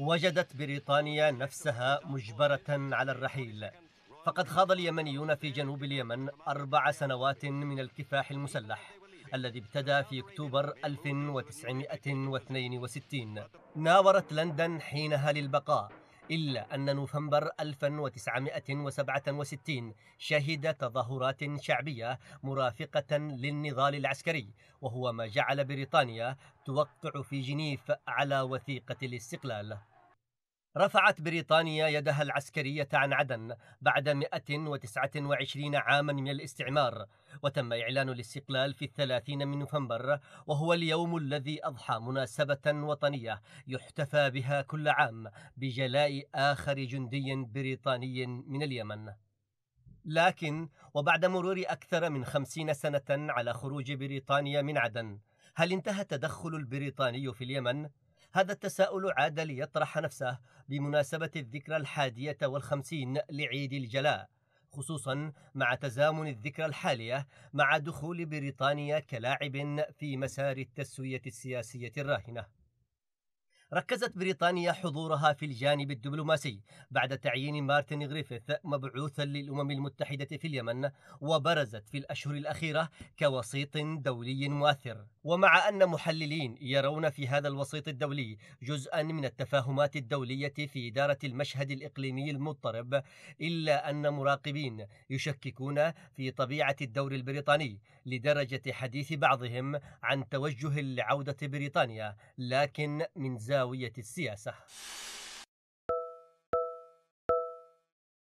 وجدت بريطانيا نفسها مجبرة على الرحيل فقد خاض اليمنيون في جنوب اليمن أربع سنوات من الكفاح المسلح الذي ابتدى في أكتوبر 1962 ناورت لندن حينها للبقاء إلا أن نوفمبر 1967 شهد تظاهرات شعبية مرافقة للنضال العسكري وهو ما جعل بريطانيا توقع في جنيف على وثيقة الاستقلال رفعت بريطانيا يدها العسكرية عن عدن بعد 129 عاما من الاستعمار وتم إعلان الاستقلال في الثلاثين من نوفمبر وهو اليوم الذي أضحى مناسبة وطنية يحتفى بها كل عام بجلاء آخر جندي بريطاني من اليمن لكن وبعد مرور أكثر من خمسين سنة على خروج بريطانيا من عدن هل انتهى التدخل البريطاني في اليمن؟ هذا التساؤل عاد ليطرح نفسه بمناسبة الذكرى الحادية والخمسين لعيد الجلاء خصوصا مع تزامن الذكرى الحالية مع دخول بريطانيا كلاعب في مسار التسوية السياسية الراهنة ركزت بريطانيا حضورها في الجانب الدبلوماسي بعد تعيين مارتن غريفيث مبعوثا للأمم المتحدة في اليمن وبرزت في الأشهر الأخيرة كوسيط دولي مؤثر ومع أن محللين يرون في هذا الوسيط الدولي جزءا من التفاهمات الدولية في إدارة المشهد الإقليمي المضطرب إلا أن مراقبين يشككون في طبيعة الدور البريطاني لدرجة حديث بعضهم عن توجه لعودة بريطانيا لكن من زاوية زاوية السياسة